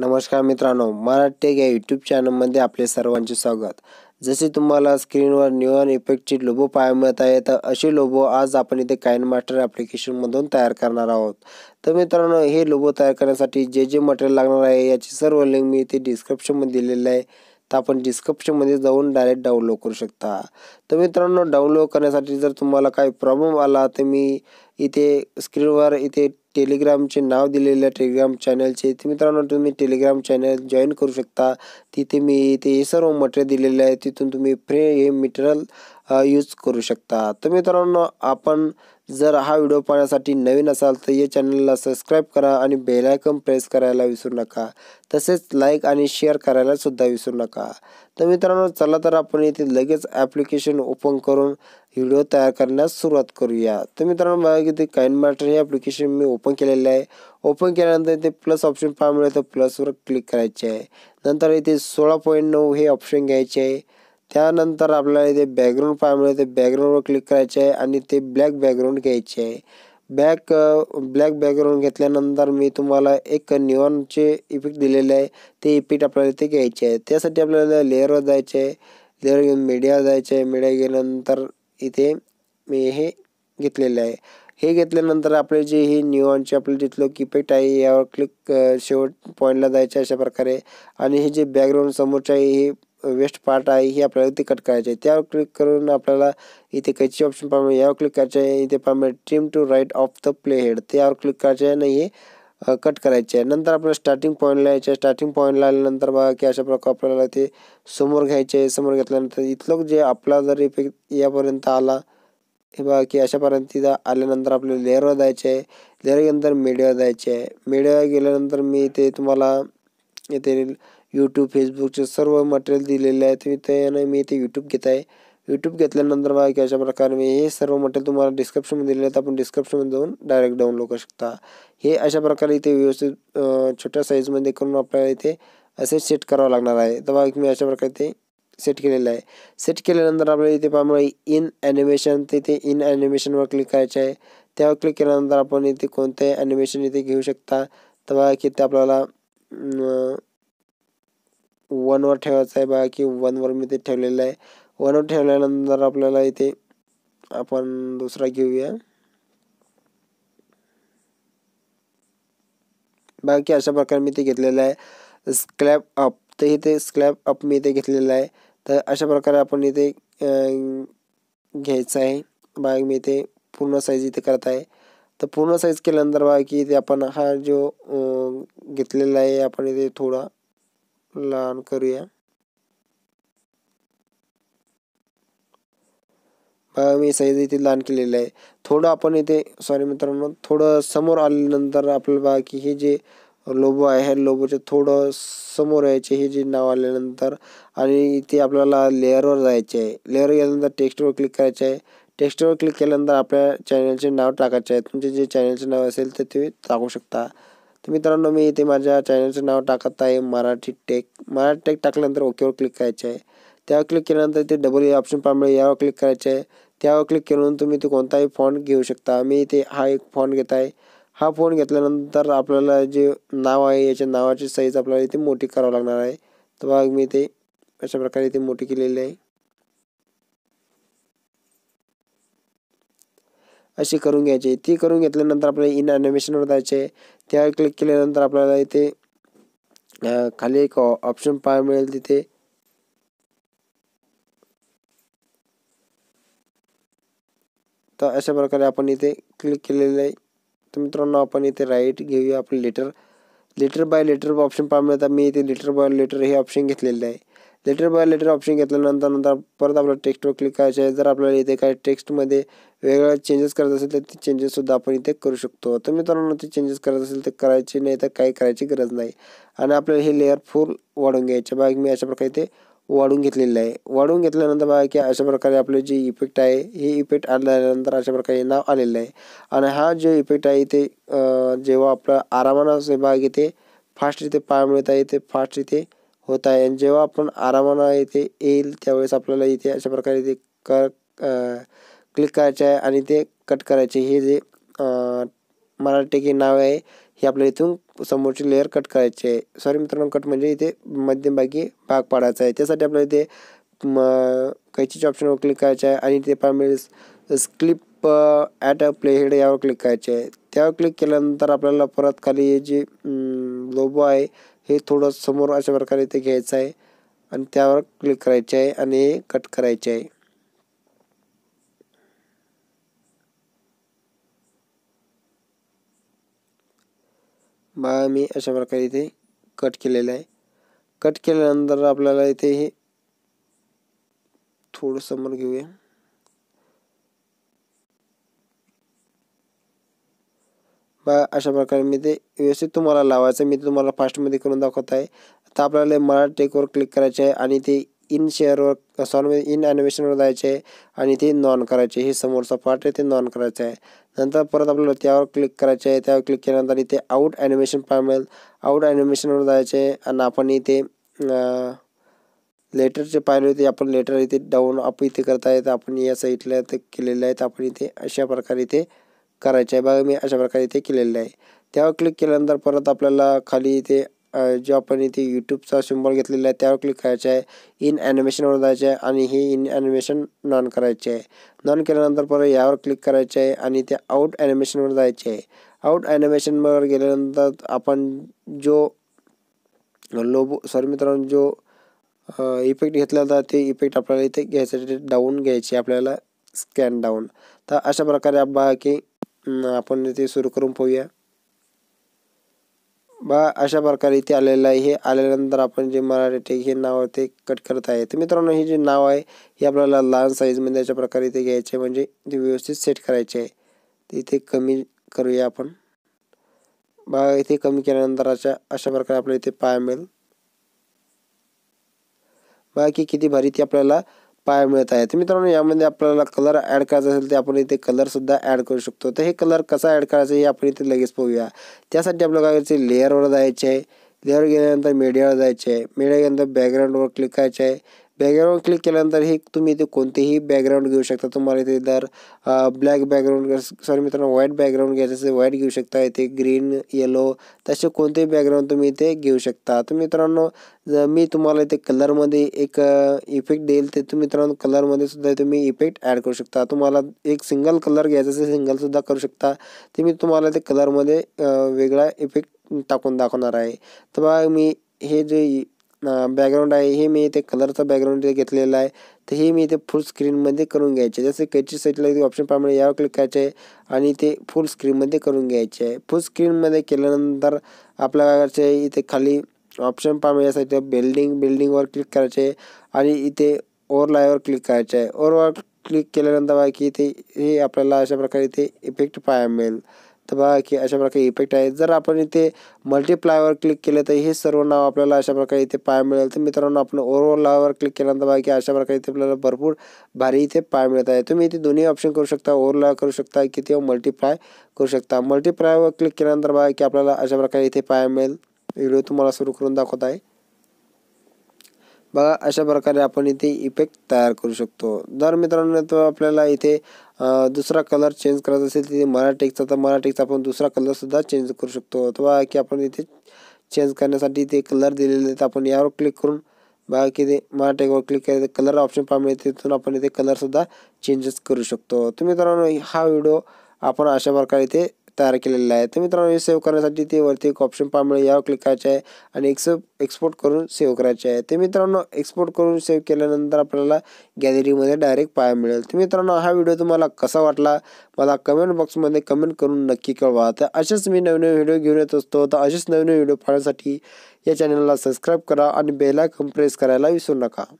नमस्कार मित्रांनो मराठी या यूट्यूब चॅनलमध्ये आपले सर्वांचे स्वागत जसे तुम्हाला स्क्रीनवर ऑन इफेक्टची लोबो पाहायला मिळत आहे तर असे लोबो आज आपण इथे कायन मास्टर ॲप्लिकेशनमधून तयार करणार आहोत तर मित्रांनो हे लोबो तयार करण्यासाठी जे जे मटेरियल लागणार आहे याची सर्व लिंक मी इथे डिस्क्रिप्शनमध्ये दिलेलं आहे तर आपण डिस्क्रिप्शनमध्ये जाऊन डायरेक्ट डाउनलोड करू शकता तर मित्रांनो डाउनलोड करण्यासाठी जर तुम्हाला काही प्रॉब्लेम आला तर मी इथे स्क्रीनवर इथे टेलिग्रामचे नाव दिलेले टेलिग्राम चॅनलचे ते मित्रांनो तुम्ही टेलिग्राम चॅनल जॉईन करू शकता तिथे मी ते सर्व मटेरियल दिलेले आहे तिथून तुम्ही फ्री हे मटेरियल यूज करू शकता तर मित्रांनो आपण जर हा व्हिडिओ पाहण्यासाठी नवीन असाल तर या चॅनलला सबस्क्राईब करा आणि बेलायकन प्रेस करायला विसरू नका तसेच लाईक आणि शेअर करायलासुद्धा विसरू नका तर मित्रांनो चला तर आपण इथे लगेच ॲप्लिकेशन ओपन करून व्हिडिओ तयार करण्यास सुरुवात करूया तर मित्रांनो बघा की ते काइन मास्टर हे ॲप्लिकेशन मी ओपन केलेलं आहे ओपन केल्यानंतर इथे प्लस ऑप्शन पाहायला तर प्लसवर क्लिक करायचे आहे नंतर इथे सोळा पॉईंट नऊ हे ऑप्शन घ्यायचे आहे त्यानंतर आपल्याला इथे बॅकग्राऊंड पाहायला मिळेल ते बॅकग्राऊंडवर क्लिक करायचे आहे आणि ते ब्लॅक बॅकग्राऊंड घ्यायचे आहे बॅक ब्लॅक बॅकग्राऊंड घेतल्यानंतर मी तुम्हाला एक निऑनचे इफेक्ट दिलेले आहे ते इफेक्ट आपल्याला इथे घ्यायचे आहे त्यासाठी आपल्याला लेअरवर जायचं आहे लेअर घेऊन मीडियावर जायचं आहे मीडिया गेल्यानंतर इथे मी हे घेतलेलं आहे हे घेतल्यानंतर आपले जे हे निऑनचे आपले जिथलं इफेक्ट आहे यावर क्लिक शेवट पॉईंटला जायचे अशा प्रकारे आणि हे जे बॅकग्राऊंड समोरच्या हे वेस्ट पार्ट आहे हे आपल्याला इथे कट करायचे आहे त्यावर क्लिक करून आपल्याला इथे कैची ऑप्शन पाहिजे यावर क्लिक करायचे आहे इथे पाहिजे trim to right of the play head त्यावर क्लिक करायचे आहे नाही हे कट करायचे आहे नंतर आपल्याला स्टार्टिंग पॉईंटला यायचे आहे स्टार्टिंग पॉईंटला आल्यानंतर बघा की अशा प्रकारे आपल्याला ते समोर घ्यायचे आहे समोर घेतल्यानंतर इथलं जे आपला जर इफेक्ट यापर्यंत आला हे बघा की अशापर्यंत तिथं आल्यानंतर आपल्याला लेअरवर जायचे आहे लेअरनंतर मीडियावर जायचे आहे मीडियावर गेल्यानंतर मी इथे तुम्हाला इथे यूट्यूब फेसबुकचे सर्व मटेरियल दिलेले आहे तुम्ही त्यानं मी इथे यूट्यूब घेत आहे यूट्यूब घेतल्यानंतर बघा की अशा प्रकारे मी हे सर्व मटेरियल तुम्हाला डिस्क्रिप्शनमध्ये दिलेलं आहेत आपण डिस्क्रिप्शनमध्ये जाऊन डायरेक्ट डाउनलोड करू शकता हे अशा प्रकारे इथे व्यवस्थित छोट्या साईजमध्ये करून आपल्याला इथे असे सेट करावं लागणार आहे तर बघा मी अशा प्रकारे ते सेट केलेलं आहे सेट केल्यानंतर आपल्याला इथे पाहिजे इन ॲनिमेशन तिथे इन ॲनिमेशनवर क्लिक करायचे आहे त्यावर क्लिक केल्यानंतर आपण इथे कोणते ॲनिमेशन इथे घेऊ शकता तर बघा की इथे आपल्याला वनवर ठेवायचा आहे बघा की वर मी ते ठेवलेलं आहे वनवर ठेवल्यानंतर आपल्याला इथे आपण दुसरा घेऊया बाकी अशा प्रकारे मी ते घेतलेलं आहे स्क्लॅप अप तर इथे स्क्लॅप अप मी इथे घेतलेलं आहे तर अशा प्रकारे आपण इथे घ्यायचं आहे बाकी मी इथे पूर्ण साईज इथे करत आहे तर पूर्ण साईज केल्यानंतर बघा की इथे आपण हा जो घेतलेला आहे आपण इथे थोडा लहान करूया बघा मी साईज इथे लहान केलेला आहे थोडं आपण इथे सॉरी मित्रांनो थोडं समोर आल्यानंतर आपल्याला बघा की हे जे लोबो आहे ह्या लोबोचे थोडं समोर यायचे हे जे नाव आल्यानंतर आणि इथे आपल्याला लेअरवर जायचे आहे लेअर गेल्यानंतर टेक्स्टवर क्लिक करायचे आहे टेक्स्टवर क्लिक केल्यानंतर आपल्या चॅनलचे नाव टाकायचे आहे तुमचे म्हणजे जे चॅनलचे नाव असेल ते तुम्ही टाकू शकता तर मित्रांनो मी इथे माझ्या चॅनलचं नाव टाकत आहे मराठी टेक मराठी टेक टाकल्यानंतर ओकेवर क्लिक करायचे आहे त्यावर क्लिक केल्यानंतर ते डबल ए ऑप्शन पाहिजे यावर क्लिक करायचे आहे त्यावर क्लिक करून तुम्ही ते कोणताही फॉन्ट घेऊ शकता मी इथे हा एक फॉन्ट घेत आहे हा फोन घेतल्यानंतर आपल्याला जे नाव आहे याच्या नावाची साईज आपल्याला इथे मोठी करावं लागणार आहे तर बघ मी ते अशा प्रकारे इथे मोठी केलेली आहे अशी करून घ्यायची ती करून घेतल्यानंतर आपल्याला इन ॲनिमेशनवर जायचे आहे त्यावर क्लिक केल्यानंतर आपल्याला इथे खाली एक ऑप्शन पाय मिळेल तिथे तर अशा प्रकारे आपण इथे क्लिक केलेलं आहे तर मित्रांनो आपण इथे राईट घेऊया आपलं letter letter by letter option पाहायला मिळतात मी इथे लेटर बाय लेटर हे ऑप्शन घेतलेलं आहे लेटर बाय लेटर ऑप्शन घेतल्यानंतर नंतर परत आपलं टेक्स्टवर क्लिक करायचं आहे जर आपल्याला इथे काही टेक्स्टमध्ये वेगवेगळ्या चेंजेस करत असेल तर ते चेंजेससुद्धा आपण इथे करू शकतो तर मित्रांनो ते चेंजेस करत असेल तर करायचे नाही तर काही करायची गरज नाही आणि आपल्याला हे लेअर फुल वाढून घ्यायचे बाग मी अशा प्रकारे ते वाढून घेतलेलं आहे वाढून घेतल्यानंतर बघा की अशा प्रकारे आपले जे इफेक्ट आहे हे इफेक्ट आल्यानंतर अशा प्रकारे नाव आलेलं आहे आणि हा जो इफेक्ट आहे ते जेव्हा आपला आरामानं भाग ते फास्ट इथे पाय मिळत आहे ते फास्ट इथे होत आहे आणि जेव्हा आपण आरामानं इथे येईल त्यावेळेस आपल्याला इथे अशा प्रकारे ते कर क्लिक करायचे आहे आणि ते कट करायचे हे जे मराठी नाव आहे हे आपल्या इथून समोरची लेअर कट करायची आहे सॉरी मित्रांनो कट म्हणजे इथे मध्यमभागी भाग पाडायचा आहे त्यासाठी आपल्याला इथे म कैचीच्या ऑप्शनवर क्लिक करायचं आहे आणि ते पाहिजे क्लिप ॲट अ प्लेहेड यावर क्लिक करायचे आहे त्यावर क्लिक केल्यानंतर आपल्याला परत खाली जे लोबो आहे हे थोडं समोर अशा प्रकारे इथे घ्यायचं आहे आणि त्यावर क्लिक करायचे आहे आणि हे कट करायचे आहे बघा मी अशा प्रकारे इथे कट केलेलं आहे कट केल्यानंतर आपल्याला इथे हे थोडं समोर घेऊया बा अशा प्रकारे मी ते व्यवस्थित तुम्हाला लावायचं मी ते तुम्हाला फास्टमध्ये करून दाखवत आहे आता आपल्याला मला टेकवर क्लिक करायचे आहे आणि ते इन शेअरवर सॉरी म्हणजे इन ॲनिमेशनवर जायचे आहे आणि ते नॉन करायचे हे समोरचा पार्ट आहे ते नॉन करायचं आहे नंतर परत आपल्याला त्यावर क्लिक करायचे आहे त्यावर क्लिक केल्यानंतर इथे आउट ॲनिमेशन पाहिजे आउट ॲनिमेशनवर जायचे आहे आणि आपण इथे लेटरचे पाहिले होते आपण लेटर इथे डाऊन अप इथे आहे तर आपण या साईटला ते केलेलं आहे तर आपण इथे अशा प्रकारे इथे करायचे आहे बघा मी अशा प्रकारे इथे केलेलं आहे त्यावर क्लिक केल्यानंतर परत आपल्याला खाली इथे जो आपण इथे यूट्यूबचा सिम्बॉल घेतलेला आहे त्यावर क्लिक करायचं आहे इन ॲनिमेशनवर जायचं आहे आणि हे इन ॲनिमेशन नॉन करायचे आहे नॉन केल्यानंतर परत यावर क्लिक करायचे आहे आणि ते आउट ॲनिमेशनवर जायचे आहे आउट ॲनिमेशनवर गेल्यानंतर आपण जो लोबो सॉरी मित्रांनो जो इफेक्ट घेतला होता ते इफेक्ट आपल्याला इथे घ्यायसाठी डाऊन घ्यायचे आपल्याला स्कॅन डाऊन तर अशा प्रकारे बघा की आपण इथे सुरू करून पाहूया बा अशा प्रकारे इथे आलेलं आहे हे आल्यानंतर आपण जे मराठी टेक हे नाव ते कट करत आहे तर मित्रांनो हे जे नाव आहे हे आपल्याला लहान साईजमध्ये अशा प्रकारे इथे घ्यायचे म्हणजे ते व्यवस्थित सेट करायचे आहे ते इथे कमी करूया आपण बा इथे कमी केल्यानंतर अशा अशा प्रकारे आपल्याला इथे पाया मिळेल बाकी किती भारी ती आपल्याला पाया मिळत आहे तर मित्रांनो यामध्ये आपल्याला कलर ॲड करायचा असेल तर आपण इथे कलरसुद्धा ॲड करू शकतो तर हे कलर कसा ॲड करायचा हे आपण इथे लगेच पाहूया त्यासाठी आपल्याला काय करायचं लेअरवर जायचे आहे लेअर गेल्यानंतर मीडियावर जायचे आहे मीडिया गेल्यानंतर बॅकग्राऊंडवर क्लिक करायचे आहे बॅकग्राऊंड क्लिक केल्यानंतर हे तुम्ही इथे कोणतेही बॅकग्राऊंड घेऊ शकता तुम्हाला इथे दर ब्लॅक बॅकग्राऊंड सॉरी मित्रांनो व्हाईट बॅकग्राऊंड घ्यायचं असेल व्हाईट घेऊ शकता इथे ग्रीन येलो तसे कोणतेही बॅकग्राऊंड तुम्ही इथे घेऊ शकता तर मित्रांनो जर मी तुम्हाला इथे कलरमध्ये एक इफेक्ट देईल ते तुम्ही मित्रांनो कलरमध्ये सुद्धा तुम्ही इफेक्ट ॲड करू शकता तुम्हाला एक सिंगल कलर घ्यायचा असेल सिंगलसुद्धा करू शकता ते मी तुम्हाला ते कलरमध्ये वेगळा इफेक्ट टाकून दाखवणार आहे तर बघा मी हे जे बॅकग्राऊंड आहे हे मी इथे कलरचा बॅकग्राऊंड इथे घेतलेला आहे तर हे मी इथे फुल स्क्रीनमध्ये करून घ्यायचे जसं कॅची साईडला ऑप्शन पाहिजे यावर क्लिक करायचे आहे आणि ते फुल स्क्रीनमध्ये करून घ्यायचे आहे फुल स्क्रीनमध्ये केल्यानंतर आपल्याकडचे इथे खाली ऑप्शन पाहिजे यासाठी बिल्डिंग बिल्डिंगवर क्लिक करायचे आणि इथे ओवरलायवर क्लिक करायचे आहे ओवर क्लिक केल्यानंतर बाकी इथे हे आपल्याला अशा प्रकारे इथे इफेक्ट पाहायला मिळेल तर बघा की अशा प्रकारे इफेक्ट आहे जर आपण इथे मल्टिप्लायवर क्लिक केलं तर हे सर्व नाव आपल्याला अशा प्रकारे इथे पाय मिळेल तर मित्रांनो आपण ओव्हरऑलवर क्लिक केल्यानंतर बघा की अशा प्रकारे इथे आपल्याला भरपूर भारी इथे पाय मिळत आहे तुम्ही इथे दोन्ही ऑप्शन करू शकता ओवरला करू शकता की तेव्हा मल्टिप्लाय करू शकता मल्टिप्लायवर क्लिक केल्यानंतर बघा की आपल्याला अशा प्रकारे इथे पाय मिळेल व्हिडिओ तुम्हाला सुरू करून दाखवत आहे बघा अशा प्रकारे आपण इथे इफेक्ट तयार करू शकतो जर मित्रांनो तो आपल्याला इथे दुसरा कलर चेंज करायचा असेल तिथे मराठीचा तर मराठीचा आपण दुसरा कलरसुद्धा चेंज करू शकतो अथवा की आपण इथे चेंज करण्यासाठी ते कलर दिलेले आहेत आपण यावर क्लिक करून बघा की ते मराठीवर क्लिक करायचं कलर ऑप्शन पाहिजे तिथून आपण इथे कलरसुद्धा चेंजेस करू शकतो तर मित्रांनो हा व्हिडिओ आपण अशा प्रकारे इथे तयार केलेलं आहे तर मित्रांनो हे सेव्ह करण्यासाठी ते वरती एक ऑप्शन मिळेल म्हणजे यावर क्लिक करायचे आहे आणि एक्स एक्सपोर्ट करून सेव्ह करायचे आहे ते मित्रांनो एक्सपोर्ट करून सेव्ह केल्यानंतर आपल्याला गॅलरीमध्ये डायरेक्ट पाहायला मिळेल तर मित्रांनो हा व्हिडिओ तुम्हाला कसा वाटला मला कमेंट बॉक्समध्ये कमेंट करून नक्की कळवा तर असेच मी नवीन व्हिडिओ घेऊन येत असतो तर असेच नवीन व्हिडिओ पाहण्यासाठी या चॅनलला सबस्क्राईब करा आणि बेलायकन प्रेस करायला विसरू नका